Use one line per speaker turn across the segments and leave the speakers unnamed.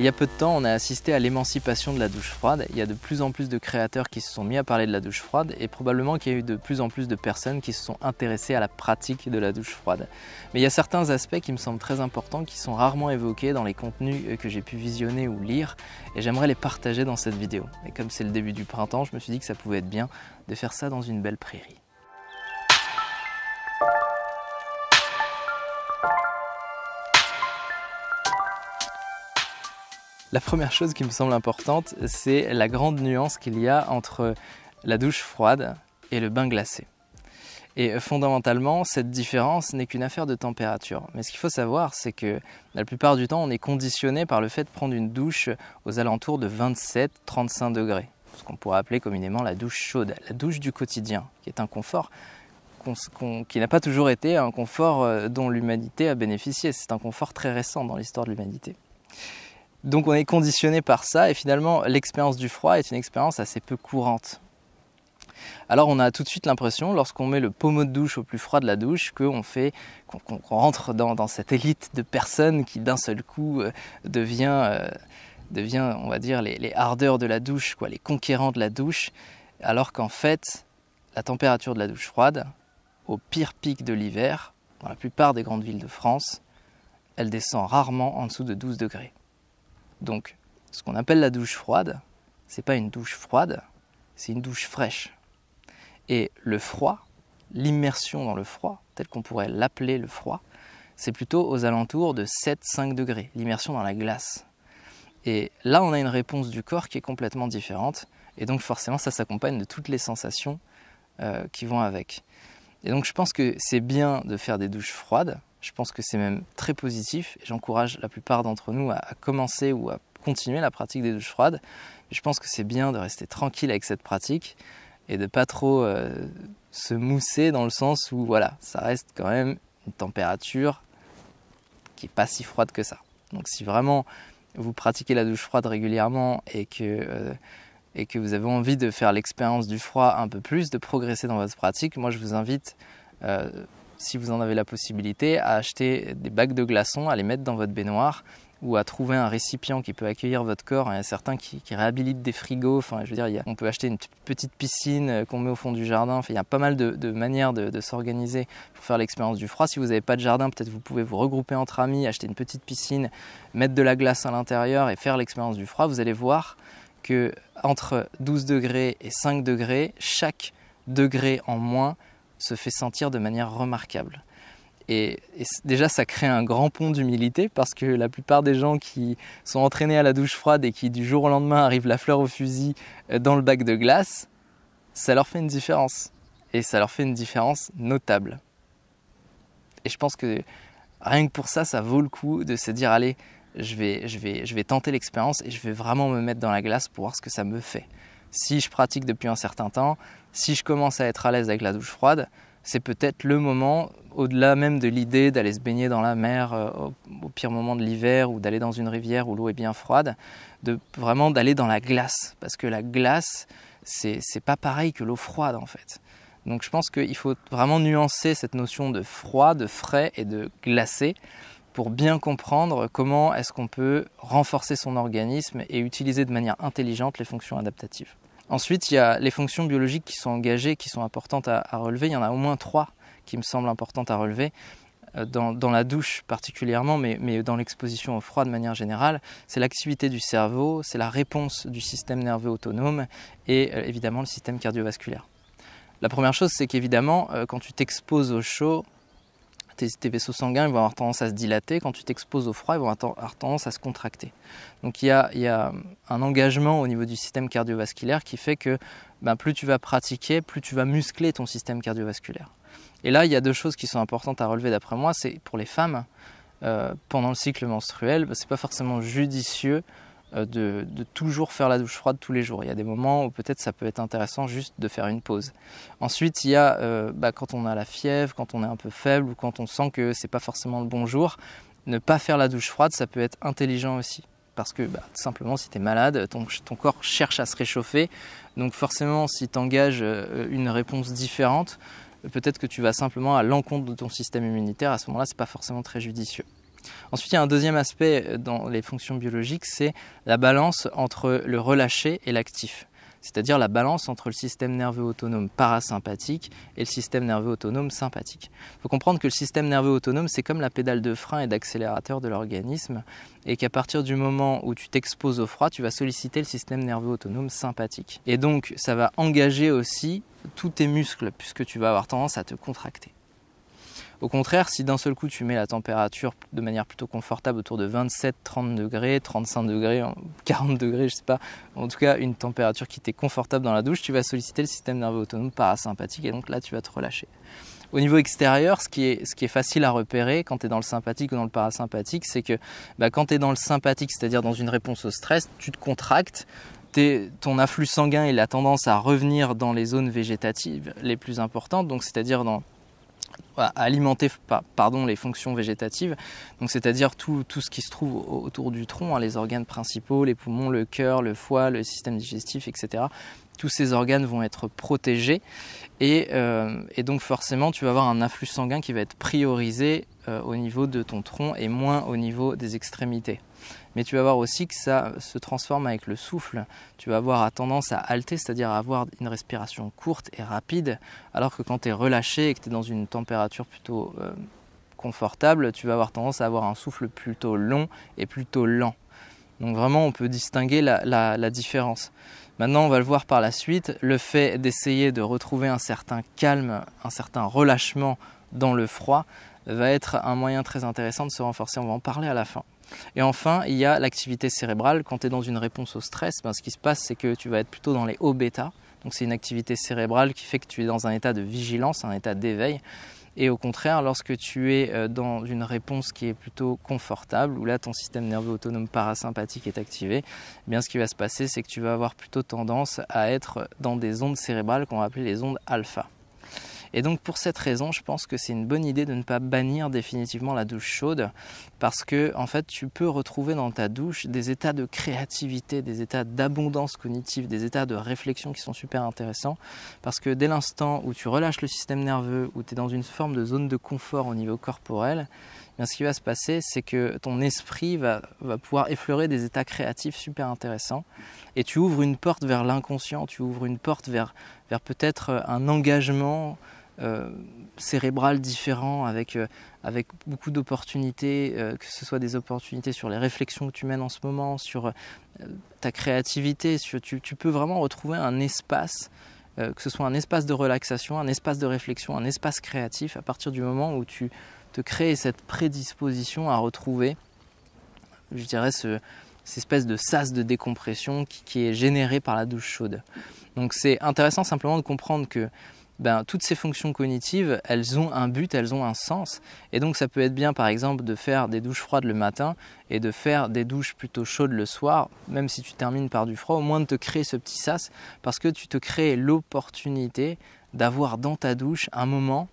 Il y a peu de temps, on a assisté à l'émancipation de la douche froide. Il y a de plus en plus de créateurs qui se sont mis à parler de la douche froide et probablement qu'il y a eu de plus en plus de personnes qui se sont intéressées à la pratique de la douche froide. Mais il y a certains aspects qui me semblent très importants qui sont rarement évoqués dans les contenus euh, que j'ai pu visionner ou lire et j'aimerais les partager dans cette vidéo. Et comme c'est le début du printemps, je me suis dit que ça pouvait être bien de faire ça dans une belle prairie. La première chose qui me semble importante, c'est la grande nuance qu'il y a entre la douche froide et le bain glacé. Et fondamentalement, cette différence n'est qu'une affaire de température. Mais ce qu'il faut savoir, c'est que la plupart du temps, on est conditionné par le fait de prendre une douche aux alentours de 27-35 degrés. Ce qu'on pourrait appeler communément la douche chaude, la douche du quotidien, qui est un confort qui n'a pas toujours été un confort euh, dont l'humanité a bénéficié. C'est un confort très récent dans l'histoire de l'humanité. Donc on est conditionné par ça et finalement l'expérience du froid est une expérience assez peu courante. Alors on a tout de suite l'impression, lorsqu'on met le pommeau de douche au plus froid de la douche, qu'on fait, qu'on rentre dans, cette élite de personnes qui d'un seul coup euh, devient, euh, devient, on va dire, les, les, ardeurs de la douche, quoi, les conquérants de la douche, alors qu'en fait, la température de la douche froide, au pire pic de l'hiver, dans la plupart des grandes villes de France, elle descend rarement en dessous de 12 degrés. Donc, ce qu'on appelle la douche froide, c'est pas une douche froide, c'est une douche fraîche. Et le froid, l'immersion dans le froid, tel qu'on pourrait l'appeler le froid, c'est plutôt aux alentours de 7-5 degrés, l'immersion dans la glace. Et là, on a une réponse du corps qui est complètement différente, et donc forcément, ça s'accompagne de toutes les sensations euh, qui vont avec. Et donc, je pense que c'est bien de faire des douches froides, je pense que c'est même très positif et j'encourage la plupart d'entre nous à, commencer ou à continuer la pratique des douches froides. Je pense que c'est bien de rester tranquille avec cette pratique et de pas trop euh, se mousser dans le sens où voilà, ça reste quand même une température qui est pas si froide que ça. Donc si vraiment vous pratiquez la douche froide régulièrement et que euh, et que vous avez envie de faire l'expérience du froid un peu plus, de progresser dans votre pratique, moi je vous invite euh, si vous en avez la possibilité, à acheter des bacs de glaçons, à les mettre dans votre baignoire ou à trouver un récipient qui peut accueillir votre corps. Il y a certains qui, réhabilitent des frigos. Enfin, je veux dire, on peut acheter une petite piscine euh, qu'on met au fond du jardin. il y a pas mal de, manières de, de s'organiser pour faire l'expérience du froid. Si vous n'avez pas de jardin, peut-être vous pouvez vous regrouper entre amis, acheter une petite piscine, mettre de la glace à l'intérieur et faire l'expérience du froid. Vous allez voir que entre 12 degrés et 5 degrés, chaque degré en moins se fait sentir de manière remarquable. Et, déjà, ça crée un grand pont d'humilité parce que la plupart des gens qui sont entraînés à la douche froide et qui du jour au lendemain arrivent la fleur au fusil euh, dans le bac de glace, ça leur fait une différence. Et ça leur fait une différence notable. Et je pense que rien que pour ça, ça vaut le coup de se dire allez, je vais, je vais, je vais tenter l'expérience et je vais vraiment me mettre dans la glace pour voir ce que ça me fait si je pratique depuis un certain temps, si je commence à être à l'aise avec la douche froide, c'est peut-être le moment, au-delà même de l'idée d'aller se baigner dans la mer euh, au, pire moment de l'hiver ou d'aller dans une rivière où l'eau est bien froide, de vraiment d'aller dans la glace. Parce que la glace, c'est pas pareil que l'eau froide en fait. Donc je pense qu'il faut vraiment nuancer cette notion de froid, de frais et de glacé pour bien comprendre comment est-ce qu'on peut renforcer son organisme et utiliser de manière intelligente les fonctions adaptatives. Ensuite, il y a les fonctions biologiques qui sont engagées, qui sont importantes à, relever. Il y en a au moins trois qui me semblent importantes à relever. Euh, dans, la douche particulièrement, mais, dans l'exposition au froid de manière générale, c'est l'activité du cerveau, c'est la réponse du système nerveux autonome et euh, évidemment le système cardiovasculaire. La première chose, c'est qu'évidemment, euh, quand tu t'exposes au chaud, tes, vaisseaux sanguins ils vont avoir tendance à se dilater. Quand tu t'exposes au froid, ils vont avoir tendance à se contracter. Donc il y a, il y a euh, un engagement au niveau du système cardiovasculaire qui fait que ben, plus tu vas pratiquer, plus tu vas muscler ton système cardiovasculaire. Et là, il y a deux choses qui sont importantes à relever d'après moi. C'est pour les femmes, euh, pendant le cycle menstruel, ben, ce n'est pas forcément judicieux euh, de, toujours faire la douche froide tous les jours. Il y a des moments où peut-être ça peut être intéressant juste de faire une pause. Ensuite, il y a euh, bah, quand on a la fièvre, quand on est un peu faible ou quand on sent que c'est pas forcément le bon jour, ne pas faire la douche froide, ça peut être intelligent aussi. Parce que bah, simplement, si tu es malade, ton, corps cherche à se réchauffer. Donc forcément, si tu engages euh, une réponse différente, peut-être que tu vas simplement à l'encontre de ton système immunitaire. À ce moment-là, n'est pas forcément très judicieux. Ensuite, il y a un deuxième aspect euh, dans les fonctions biologiques, c'est la balance entre le relâché et l'actif, c'est-à-dire la balance entre le système nerveux autonome parasympathique et le système nerveux autonome sympathique. Il faut comprendre que le système nerveux autonome, c'est comme la pédale de frein et d'accélérateur de l'organisme, et qu'à partir du moment où tu t'exposes au froid, tu vas solliciter le système nerveux autonome sympathique. Et donc, ça va engager aussi tous tes muscles, puisque tu vas avoir tendance à te contracter. Au contraire, si d'un seul coup tu mets la température de manière plutôt confortable autour de 27, 30 degrés, 35 degrés, 40 hein, degrés, je sais pas, en tout cas une température qui t'est confortable dans la douche, tu vas solliciter le système nerveux autonome parasympathique et donc là tu vas te relâcher. Au niveau extérieur, ce qui est, facile à repérer quand tu es dans le sympathique ou dans le parasympathique, c'est que bah, quand tu es dans le sympathique, c'est-à-dire dans une réponse au stress, tu te contractes, ton afflux sanguin a tendance à revenir dans les zones végétatives les plus importantes, donc c'est-à-dire dans alimenter pardon, les fonctions végétatives, c'est-à-dire tout, ce qui se trouve autour du tronc, hein, les organes principaux, les poumons, le cœur, le foie, le système digestif, etc. Tous ces organes vont être protégés euh, et, donc forcément tu vas avoir un afflux sanguin qui va être priorisé euh, au niveau de ton tronc et moins au niveau des extrémités mais tu vas voir aussi que ça se transforme avec le souffle. Tu vas avoir tendance à halter, c'est-à-dire à avoir une respiration courte et rapide, alors que quand tu es relâché et que tu es dans une température plutôt euh, confortable, tu vas avoir tendance à avoir un souffle plutôt long et plutôt lent. Donc vraiment, on peut distinguer la, la différence. Maintenant, on va le voir par la suite, le fait d'essayer de retrouver un certain calme, un certain relâchement dans le froid va être un moyen très intéressant de se renforcer. On va en parler à la fin. Et enfin, il y a l'activité cérébrale. Quand tu es dans une réponse au stress, ben, ce qui se passe, c'est que tu vas être plutôt dans les hauts bêta. Donc c'est une activité cérébrale qui fait que tu es dans un état de vigilance, un état d'éveil. Et au contraire, lorsque tu es euh, dans une réponse qui est plutôt confortable, où là ton système nerveux autonome parasympathique est activé, eh bien ce qui va se passer, c'est que tu vas avoir plutôt tendance à être dans des ondes cérébrales qu'on va appeler les ondes alpha. Et donc pour cette raison, je pense que c'est une bonne idée de ne pas bannir définitivement la douche chaude parce que en fait, tu peux retrouver dans ta douche des états de créativité, des états d'abondance cognitive, des états de réflexion qui sont super intéressants parce que dès l'instant où tu relâches le système nerveux, où tu es dans une forme de zone de confort au niveau corporel, eh Bien, ce qui va se passer, c'est que ton esprit va, va, pouvoir effleurer des états créatifs super intéressants. Et tu ouvres une porte vers l'inconscient, tu ouvres une porte vers, vers peut-être un engagement euh, cérébral différent, avec, euh, avec beaucoup d'opportunités, euh, que ce soit des opportunités sur les réflexions que tu mènes en ce moment, sur ta créativité, sur, tu, peux vraiment retrouver un espace, que ce soit un espace de relaxation, un espace de réflexion, un espace créatif, à partir du moment où tu te crées cette prédisposition à retrouver, je dirais, ce, cette espèce de sas de décompression qui est générée par la douche chaude. Donc c'est intéressant simplement de comprendre que ben, toutes ces fonctions cognitives, elles ont un but, elles ont un sens. Et donc ça peut être bien par exemple de faire des douches froides le matin et de faire des douches plutôt chaudes le soir, même si tu termines par du froid, au moins de te créer ce petit sas, parce que tu te crées l'opportunité d'avoir dans ta douche un moment,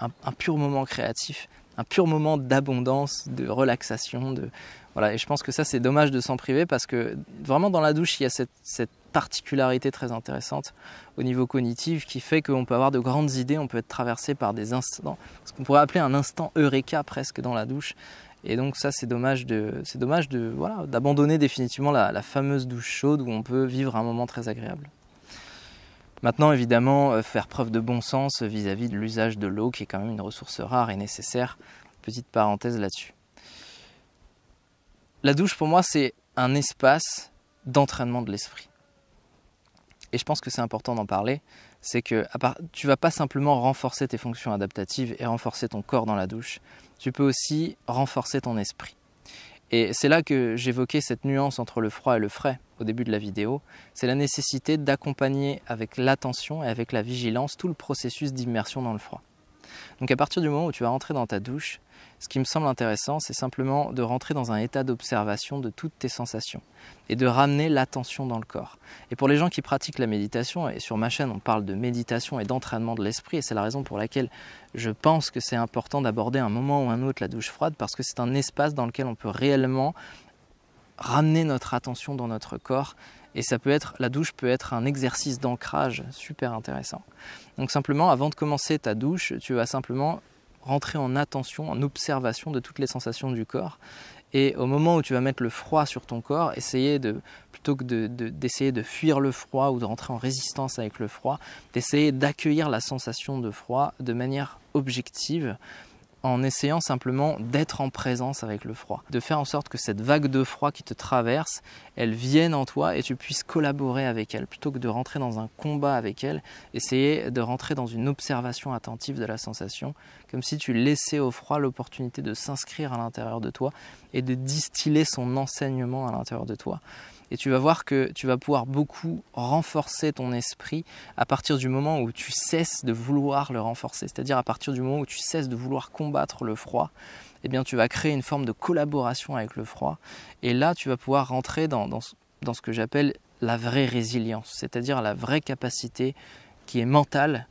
un, pur moment créatif, un pur moment d'abondance, de relaxation, de voilà. Et je pense que ça c'est dommage de s'en priver parce que vraiment dans la douche il y a cette particularité très intéressante au niveau cognitif qui fait qu'on peut avoir de grandes idées, on peut être traversé par des instants, ce qu'on pourrait appeler un instant eureka presque dans la douche. Et donc ça c'est dommage de c'est dommage de voilà d'abandonner définitivement la, fameuse douche chaude où on peut vivre un moment très agréable. Maintenant, évidemment, euh, faire preuve de bon sens vis à -vis de l'usage de l'eau, qui est quand même une ressource rare et nécessaire. Petite parenthèse là-dessus. La douche, pour moi, c'est un espace d'entraînement de l'esprit et je pense que c'est important d'en parler, c'est que tu vas pas simplement renforcer tes fonctions adaptatives et renforcer ton corps dans la douche, tu peux aussi renforcer ton esprit. Et c'est là que j'évoquais cette nuance entre le froid et le frais au début de la vidéo, c'est la nécessité d'accompagner avec l'attention et avec la vigilance tout le processus d'immersion dans le froid. Donc à partir du moment où tu vas rentrer dans ta douche, ce qui me semble intéressant, c'est simplement de rentrer dans un état d'observation de toutes tes sensations et de ramener l'attention dans le corps. Et pour les gens qui pratiquent la méditation, et sur ma chaîne on parle de méditation et d'entraînement de l'esprit, et c'est la raison pour laquelle je pense que c'est important d'aborder un moment ou un autre la douche froide, parce que c'est un espace dans lequel on peut réellement ramener notre attention dans notre corps et ça peut être, la douche peut être un exercice d'ancrage super intéressant. Donc simplement, avant de commencer ta douche, tu vas simplement rentrer en attention, en observation de toutes les sensations du corps. Et au moment où tu vas mettre le froid sur ton corps, essayer de, plutôt que d'essayer de, de, fuir le froid ou de rentrer en résistance avec le froid, d'essayer d'accueillir la sensation de froid de manière objective en essayant simplement d'être en présence avec le froid, de faire en sorte que cette vague de froid qui te traverse, elle vienne en toi et tu puisses collaborer avec elle, plutôt que de rentrer dans un combat avec elle, essayer de rentrer dans une observation attentive de la sensation, comme si tu laissais au froid l'opportunité de s'inscrire à l'intérieur de toi et de distiller son enseignement à l'intérieur de toi. Et tu vas voir que tu vas pouvoir beaucoup renforcer ton esprit à partir du moment où tu cesses de vouloir le renforcer. C'est-à-dire à partir du moment où tu cesses de vouloir combattre le froid, eh bien tu vas créer une forme de collaboration avec le froid. Et là, tu vas pouvoir rentrer dans ce que j'appelle la vraie résilience, c'est-à-dire la vraie capacité qui est mentale,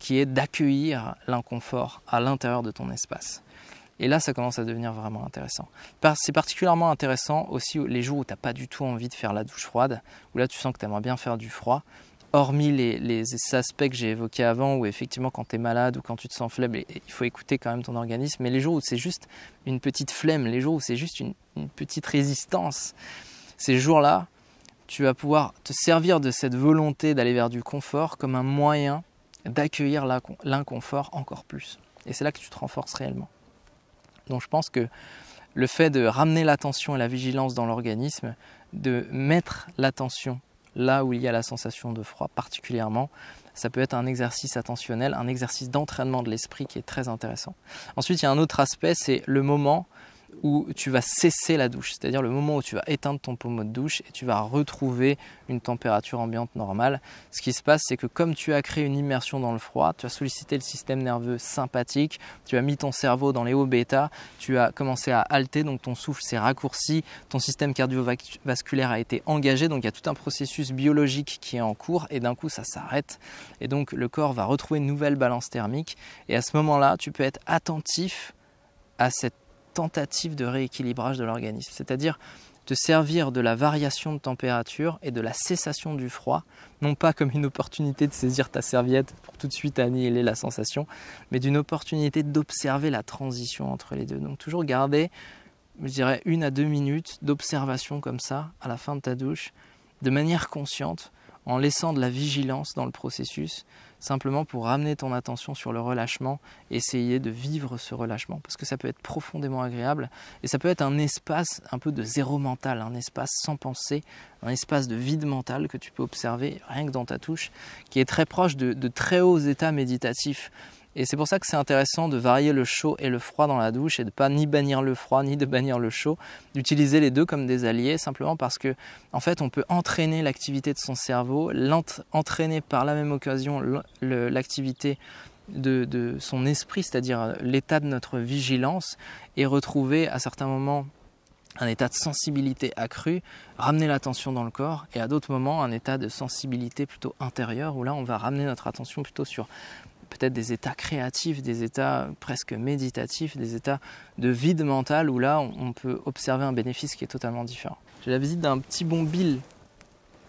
qui est d'accueillir l'inconfort à l'intérieur de ton espace. Et là, ça commence à devenir vraiment intéressant. C'est particulièrement intéressant aussi les jours où tu n'as pas du tout envie de faire la douche froide, où là tu sens que tu aimerais bien faire du froid. Hormis les, aspects que j'ai évoqués avant, où effectivement quand tu es malade ou quand tu te sens faible, il faut écouter quand même ton organisme, mais les jours où c'est juste une petite flemme, les jours où c'est juste une petite résistance, ces jours-là, tu vas pouvoir te servir de cette volonté d'aller vers du confort comme un moyen d'accueillir l'inconfort encore plus. Et c'est là que tu te renforces réellement. Donc je pense que le fait de ramener l'attention et la vigilance dans l'organisme, de mettre l'attention là où il y a la sensation de froid particulièrement, ça peut être un exercice attentionnel, un exercice d'entraînement de l'esprit qui est très intéressant. Ensuite, il y a un autre aspect, c'est le moment où tu vas cesser la douche, c'est-à-dire le moment où tu vas éteindre ton pommeau de douche et tu vas retrouver une température ambiante normale. Ce qui se passe, c'est que comme tu as créé une immersion dans le froid, tu as sollicité le système nerveux sympathique, tu as mis ton cerveau dans les hauts bêta, tu as commencé à halter, donc ton souffle s'est raccourci, ton système cardiovasculaire a été engagé, donc il y a tout un processus biologique qui est en cours et d'un coup ça s'arrête et donc le corps va retrouver une nouvelle balance thermique et à ce moment-là, tu peux être attentif à cette tentative de rééquilibrage de l'organisme, c'est-à-dire de servir de la variation de température et de la cessation du froid, non pas comme une opportunité de saisir ta serviette pour tout de suite annihiler la sensation, mais d'une opportunité d'observer la transition entre les deux. Donc toujours garder, je dirais, une à deux minutes d'observation comme ça à la fin de ta douche, de manière consciente, en laissant de la vigilance dans le processus, simplement pour ramener ton attention sur le relâchement, essayer de vivre ce relâchement, parce que ça peut être profondément agréable, et ça peut être un espace un peu de zéro mental, un espace sans pensée, un espace de vide mental que tu peux observer rien que dans ta touche, qui est très proche de, de très hauts états méditatifs. Et c'est pour ça que c'est intéressant de varier le chaud et le froid dans la douche et de pas ni bannir le froid ni de bannir le chaud, d'utiliser les deux comme des alliés simplement parce que en fait on peut entraîner l'activité de son cerveau, entraîner par la même occasion l'activité de, de, son esprit, c'est-à-dire euh, l'état de notre vigilance et retrouver à certains moments un état de sensibilité accrue, ramener l'attention dans le corps, et à d'autres moments un état de sensibilité plutôt intérieure, où là on va ramener notre attention plutôt sur peut-être des états créatifs, des états presque méditatifs, des états de vide mental où là on peut observer un bénéfice qui est totalement différent. J'ai la visite d'un petit bombil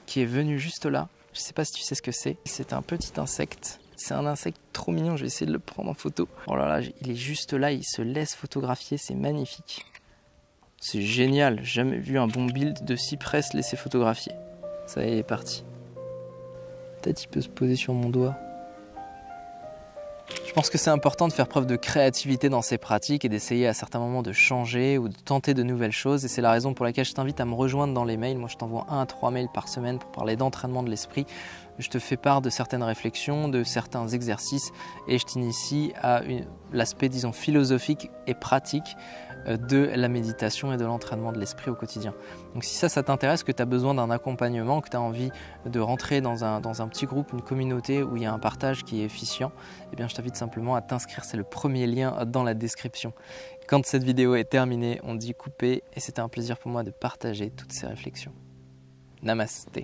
qui est venu juste là. Je ne sais pas si tu sais ce que c'est. C'est un petit insecte. C'est un insecte trop mignon, je vais essayer de le prendre en photo. Oh là là, il est juste là, il se laisse photographier, c'est magnifique. C'est génial, jamais vu un bon build de cyprès se laisser photographier. Ça y est, il est parti. Peut-être il peut se poser sur mon doigt. Je pense que c'est important de faire preuve de créativité dans ces pratiques et d'essayer à certains moments de changer ou de tenter de nouvelles choses. Et c'est la raison pour laquelle je t'invite à me rejoindre dans les mails. Moi, je t'envoie un à trois mails par semaine pour parler d'entraînement de l'esprit je te fais part de certaines réflexions, de certains exercices et je t'initie à l'aspect, disons, philosophique et pratique euh, de la méditation et de l'entraînement de l'esprit au quotidien. Donc si ça, ça t'intéresse, que tu as besoin d'un accompagnement, que tu as envie de rentrer dans un, petit groupe, une communauté où il y a un partage qui est efficient, eh bien je t'invite simplement à t'inscrire, c'est le premier lien dans la description. Quand cette vidéo est terminée, on dit couper et c'était un plaisir pour moi de partager toutes ces réflexions. Namaste.